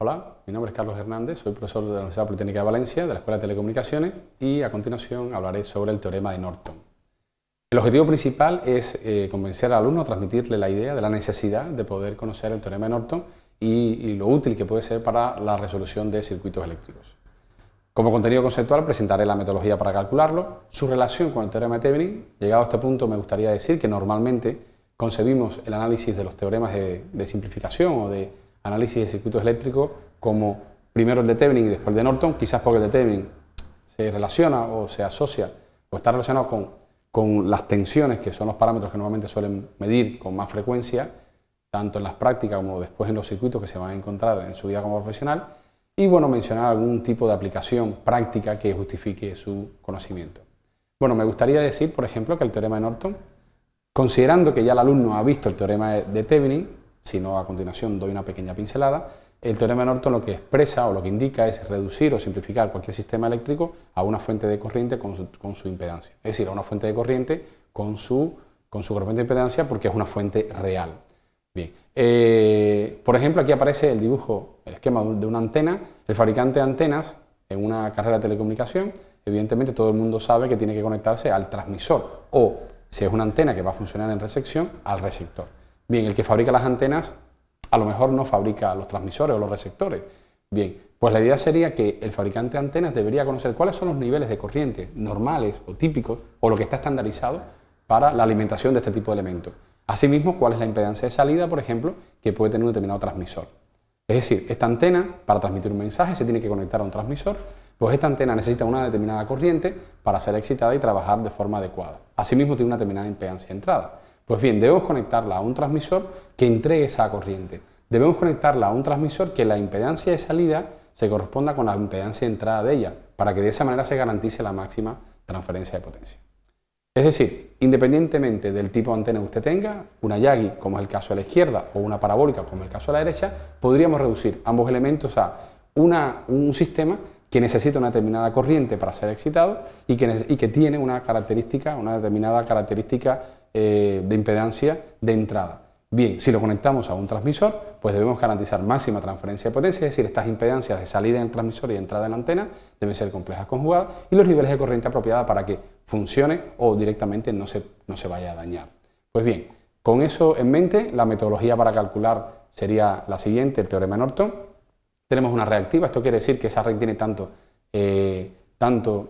Hola, mi nombre es Carlos Hernández, soy profesor de la Universidad Politécnica de Valencia, de la Escuela de Telecomunicaciones, y a continuación hablaré sobre el teorema de Norton. El objetivo principal es eh, convencer al alumno a transmitirle la idea de la necesidad de poder conocer el teorema de Norton y, lo útil que puede ser para la resolución de circuitos eléctricos. Como contenido conceptual presentaré la metodología para calcularlo, su relación con el teorema de Thevenin. Llegado a este punto me gustaría decir que normalmente concebimos el análisis de los teoremas de simplificación o de análisis de circuitos eléctricos como primero el de Thevenin y después el de Norton, quizás porque el de Thevenin se relaciona o se asocia o está relacionado con, con las tensiones, que son los parámetros que normalmente suelen medir con más frecuencia, tanto en las prácticas como después en los circuitos que se van a encontrar en su vida como profesional, y bueno, mencionar algún tipo de aplicación práctica que justifique su conocimiento. Bueno, me gustaría decir, por ejemplo, que el teorema de Norton, considerando que ya el alumno ha visto el teorema de Thevenin, sino a continuación doy una pequeña pincelada. El teorema de Norton lo que expresa o lo que indica es reducir o simplificar cualquier sistema eléctrico a una fuente de corriente con su, impedancia, es decir, a una fuente de corriente con su, con su impedancia porque es una fuente real. Eh, por ejemplo, aquí aparece el dibujo, el esquema de una antena, el fabricante de antenas en una carrera de telecomunicación, evidentemente todo el mundo sabe que tiene que conectarse al transmisor o, si es una antena que va a funcionar en recepción, al receptor. Bien, el que fabrica las antenas a lo mejor no fabrica los transmisores o los receptores. Bien, pues la idea sería que el fabricante de antenas debería conocer cuáles son los niveles de corriente normales o típicos o lo que está estandarizado para la alimentación de este tipo de elementos. Asimismo, cuál es la impedancia de salida, por ejemplo, que puede tener un determinado transmisor. Es decir, esta antena, para transmitir un mensaje, se tiene que conectar a un transmisor, pues esta antena necesita una determinada corriente para ser excitada y trabajar de forma adecuada. Asimismo, tiene una determinada impedancia de entrada. Pues bien, debemos conectarla a un transmisor que entregue esa corriente. Debemos conectarla a un transmisor que la impedancia de salida se corresponda con la impedancia de entrada de ella, para que de esa manera se garantice la máxima transferencia de potencia. Es decir, independientemente del tipo de antena que usted tenga, una Yagi como es el caso de la izquierda o una parabólica como es el caso de la derecha, podríamos reducir ambos elementos a un sistema que necesita una determinada corriente para ser excitado y que, y que tiene una característica, una determinada característica eh, de impedancia de entrada. Bien, si lo conectamos a un transmisor, pues debemos garantizar máxima transferencia de potencia, es decir, estas impedancias de salida en el transmisor y de entrada en la antena deben ser complejas conjugadas y los niveles de corriente apropiada para que funcione o directamente no se, no se vaya a dañar. Pues bien, con eso en mente, la metodología para calcular sería la siguiente, el teorema Norton. Tenemos una reactiva, esto quiere decir que esa red tiene tanto, eh, tanto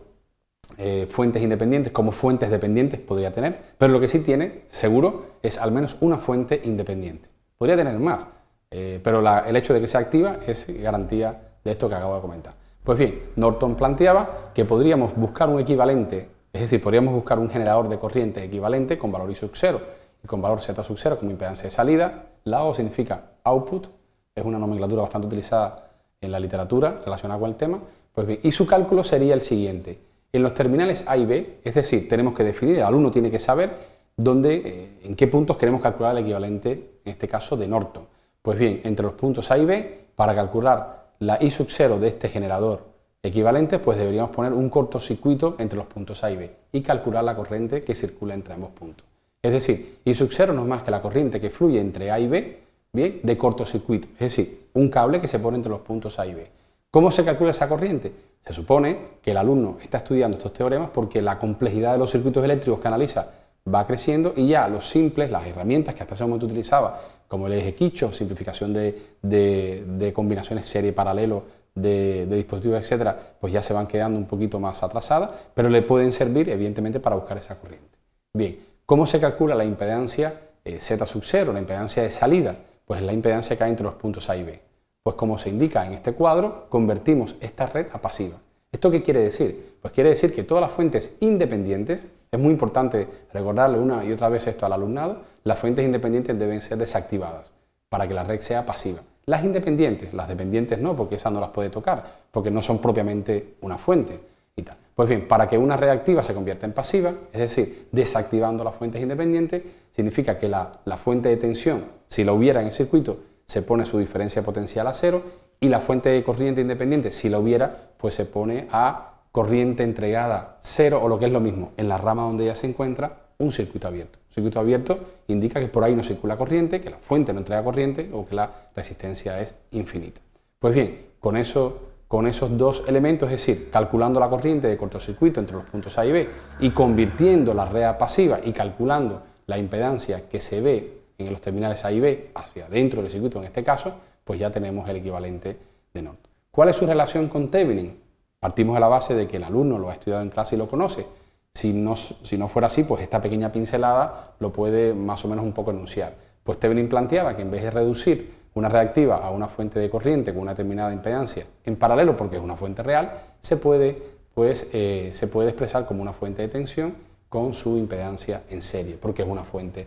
eh, fuentes independientes como fuentes dependientes podría tener, pero lo que sí tiene, seguro, es al menos una fuente independiente. Podría tener más, eh, pero el hecho de que sea activa es garantía de esto que acabo de comentar. Pues bien, Norton planteaba que podríamos buscar un equivalente, es decir, podríamos buscar un generador de corriente equivalente con valor I sub 0 y con valor Z sub 0 como impedancia de salida. La O significa output, es una nomenclatura bastante utilizada en la literatura relacionada con el tema. Pues y su cálculo sería el siguiente. En los terminales A y B, es decir, tenemos que definir, el alumno tiene que saber dónde, eh, en qué puntos queremos calcular el equivalente, en este caso, de Norton. Pues bien, entre los puntos A y B, para calcular la I sub 0 de este generador equivalente, pues deberíamos poner un cortocircuito entre los puntos A y B y calcular la corriente que circula entre ambos puntos. Es decir, I sub 0 no es más que la corriente que fluye entre A y B, bien, de cortocircuito, es decir, un cable que se pone entre los puntos A y B. ¿Cómo se calcula esa corriente? Se supone que el alumno está estudiando estos teoremas porque la complejidad de los circuitos eléctricos que analiza va creciendo y ya los simples, las herramientas que hasta ese momento utilizaba, como el eje Quicho, simplificación de, combinaciones serie paralelo de, dispositivos, etcétera, pues ya se van quedando un poquito más atrasadas, pero le pueden servir evidentemente para buscar esa corriente. Bien, ¿cómo se calcula la impedancia eh, Z sub 0, la impedancia de salida? Pues la impedancia que hay entre los puntos A y B. Pues como se indica en este cuadro, convertimos esta red a pasiva. ¿Esto qué quiere decir? Pues quiere decir que todas las fuentes independientes, es muy importante recordarle una y otra vez esto al alumnado, las fuentes independientes deben ser desactivadas para que la red sea pasiva. Las independientes, las dependientes no, porque esas no las puede tocar, porque no son propiamente una fuente y tal. Pues bien, para que una red activa se convierta en pasiva, es decir, desactivando las fuentes independientes, significa que la, la fuente de tensión, si la hubiera en el circuito, se pone su diferencia potencial a cero y la fuente de corriente independiente, si la hubiera, pues se pone a corriente entregada cero o lo que es lo mismo, en la rama donde ya se encuentra, un circuito abierto. Un circuito abierto indica que por ahí no circula corriente, que la fuente no entrega corriente o que la resistencia es infinita. Pues bien, con, eso, con esos dos elementos, es decir, calculando la corriente de cortocircuito entre los puntos A y B y convirtiendo la red pasiva y calculando la impedancia que se ve en los terminales A y B, hacia dentro del circuito en este caso, pues ya tenemos el equivalente de NOT. ¿Cuál es su relación con Thevenin? Partimos de la base de que el alumno lo ha estudiado en clase y lo conoce. Si no, si no fuera así, pues esta pequeña pincelada lo puede más o menos un poco enunciar. Pues Thevenin planteaba que en vez de reducir una reactiva a una fuente de corriente con una determinada impedancia en paralelo, porque es una fuente real, se puede, pues, eh, se puede expresar como una fuente de tensión con su impedancia en serie, porque es una fuente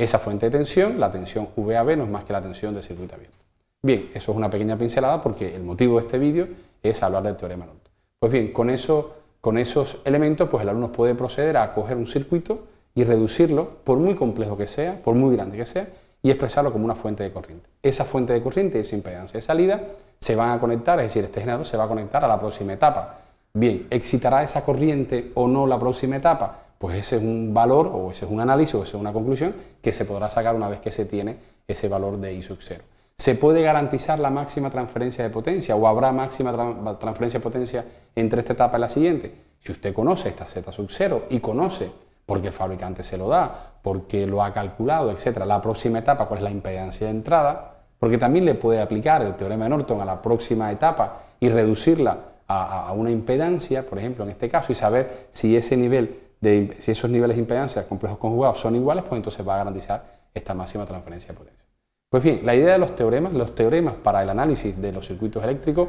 esa fuente de tensión, la tensión VAB, no es más que la tensión de circuito abierto. Bien, eso es una pequeña pincelada porque el motivo de este vídeo es hablar del teorema Norton. Pues bien, con, eso, con esos elementos, pues el alumno puede proceder a coger un circuito y reducirlo, por muy complejo que sea, por muy grande que sea, y expresarlo como una fuente de corriente. Esa fuente de corriente y su impedancia de salida se van a conectar, es decir, este generador se va a conectar a la próxima etapa. Bien, ¿excitará esa corriente o no la próxima etapa? pues ese es un valor o ese es un análisis o esa es una conclusión que se podrá sacar una vez que se tiene ese valor de I sub 0. ¿Se puede garantizar la máxima transferencia de potencia o habrá máxima transferencia de potencia entre esta etapa y la siguiente? Si usted conoce esta Z sub 0 y conoce porque el fabricante se lo da, porque lo ha calculado, etcétera, la próxima etapa, cuál es la impedancia de entrada, porque también le puede aplicar el teorema de Norton a la próxima etapa y reducirla a una impedancia, por ejemplo, en este caso, y saber si ese nivel si esos niveles de impedancia complejos conjugados son iguales, pues entonces va a garantizar esta máxima transferencia de potencia. Pues bien, la idea de los teoremas, los teoremas para el análisis de los circuitos eléctricos,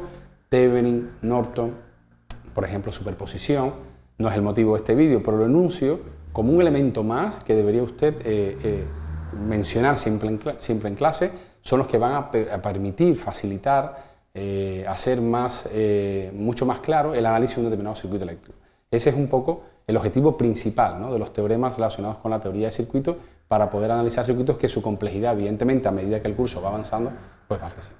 Thevenin, Norton, por ejemplo, superposición, no es el motivo de este vídeo, pero lo enuncio como un elemento más que debería usted eh, eh, mencionar siempre en, clase, son los que van a, permitir, facilitar, eh, hacer más, mucho más claro el análisis de un determinado circuito eléctrico. Ese es un poco el objetivo principal de los teoremas relacionados con la teoría de circuitos para poder analizar circuitos que su complejidad, evidentemente, a medida que el curso va avanzando, pues va crecer.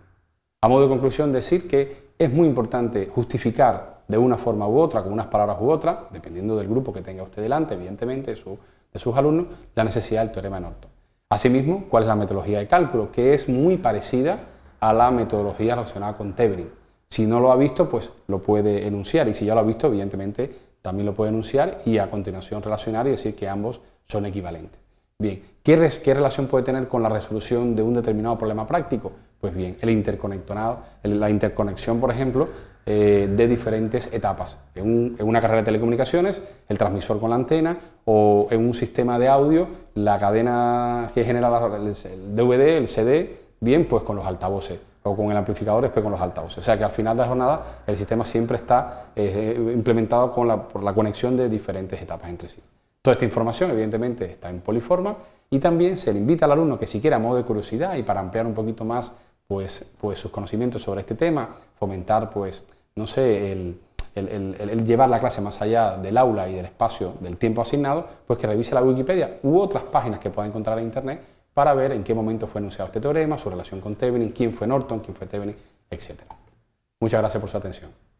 A modo de conclusión, decir que es muy importante justificar de una forma u otra, con unas palabras u otras, dependiendo del grupo que tenga usted delante, evidentemente, de, sus alumnos, la necesidad del teorema de Norton. Asimismo, cuál es la metodología de cálculo, que es muy parecida a la metodología relacionada con Tebring. Si no lo ha visto, pues lo puede enunciar y si ya lo ha visto, evidentemente también lo puede enunciar y a continuación relacionar y decir que ambos son equivalentes. Bien, ¿qué, relación puede tener con la resolución de un determinado problema práctico? Pues bien, el interconectonado, la interconexión, por ejemplo, eh, de diferentes etapas. En, una carrera de telecomunicaciones, el transmisor con la antena, o en un sistema de audio, la cadena que genera el DVD, el CD, bien, pues con los altavoces o con el amplificador después con los altavoces. O sea que al final de la jornada el sistema siempre está eh, implementado con la, por la conexión de diferentes etapas entre sí. Toda esta información evidentemente está en poliforma y también se le invita al alumno que si quiera a modo de curiosidad y para ampliar un poquito más pues, pues sus conocimientos sobre este tema, fomentar pues, no sé, el, el, llevar la clase más allá del aula y del espacio, del tiempo asignado, pues que revise la Wikipedia u otras páginas que pueda encontrar en Internet para ver en qué momento fue anunciado este teorema, su relación con Thevenin, quién fue Norton, quién fue Thevenin, etc. Muchas gracias por su atención.